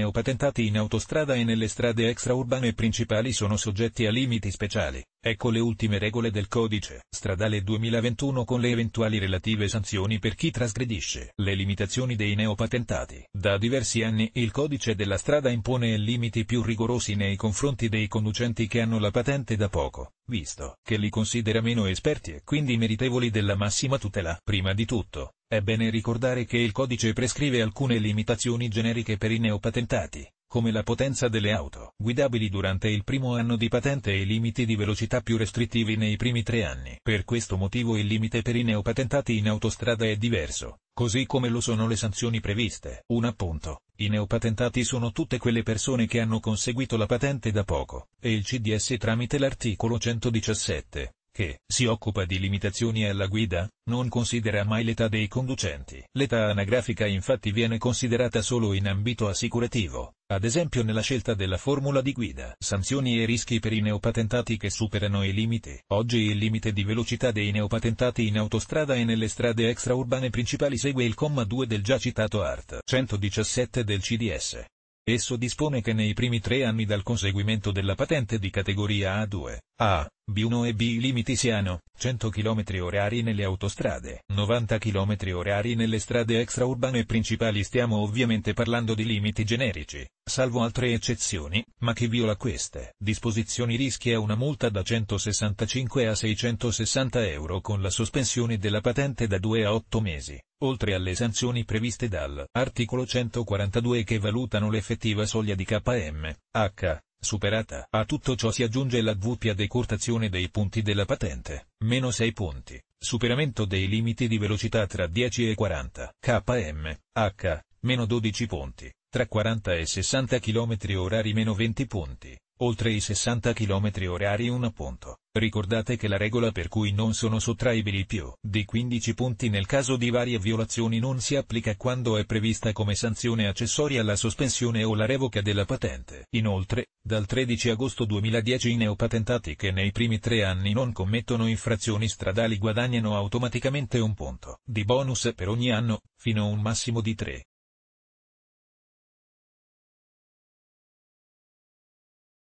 neopatentati in autostrada e nelle strade extraurbane principali sono soggetti a limiti speciali. Ecco le ultime regole del codice stradale 2021 con le eventuali relative sanzioni per chi trasgredisce le limitazioni dei neopatentati. Da diversi anni il codice della strada impone limiti più rigorosi nei confronti dei conducenti che hanno la patente da poco, visto che li considera meno esperti e quindi meritevoli della massima tutela. Prima di tutto, è bene ricordare che il codice prescrive alcune limitazioni generiche per i neopatentati, come la potenza delle auto guidabili durante il primo anno di patente e i limiti di velocità più restrittivi nei primi tre anni. Per questo motivo il limite per i neopatentati in autostrada è diverso, così come lo sono le sanzioni previste. Un appunto, i neopatentati sono tutte quelle persone che hanno conseguito la patente da poco, e il CDS tramite l'articolo 117 che si occupa di limitazioni alla guida, non considera mai l'età dei conducenti. L'età anagrafica infatti viene considerata solo in ambito assicurativo, ad esempio nella scelta della formula di guida. Sanzioni e rischi per i neopatentati che superano i limiti. Oggi il limite di velocità dei neopatentati in autostrada e nelle strade extraurbane principali segue il comma 2 del già citato art. 117 del CDS. Esso dispone che nei primi tre anni dal conseguimento della patente di categoria A2, A, B1 e B i limiti siano 100 km orari nelle autostrade, 90 km orari nelle strade extraurbane principali stiamo ovviamente parlando di limiti generici, salvo altre eccezioni, ma chi viola queste disposizioni rischia una multa da 165 a 660 euro con la sospensione della patente da 2 a 8 mesi oltre alle sanzioni previste dal articolo 142 che valutano l'effettiva soglia di KMH, superata. A tutto ciò si aggiunge la doppia decurtazione dei punti della patente, meno 6 punti, superamento dei limiti di velocità tra 10 e 40 km/h, meno 12 punti, tra 40 e 60 km orari meno 20 punti, oltre i 60 km orari 1 punto. Ricordate che la regola per cui non sono sottraibili più di 15 punti nel caso di varie violazioni non si applica quando è prevista come sanzione accessoria la sospensione o la revoca della patente. Inoltre, dal 13 agosto 2010 i neopatentati che nei primi tre anni non commettono infrazioni stradali guadagnano automaticamente un punto di bonus per ogni anno, fino a un massimo di 3.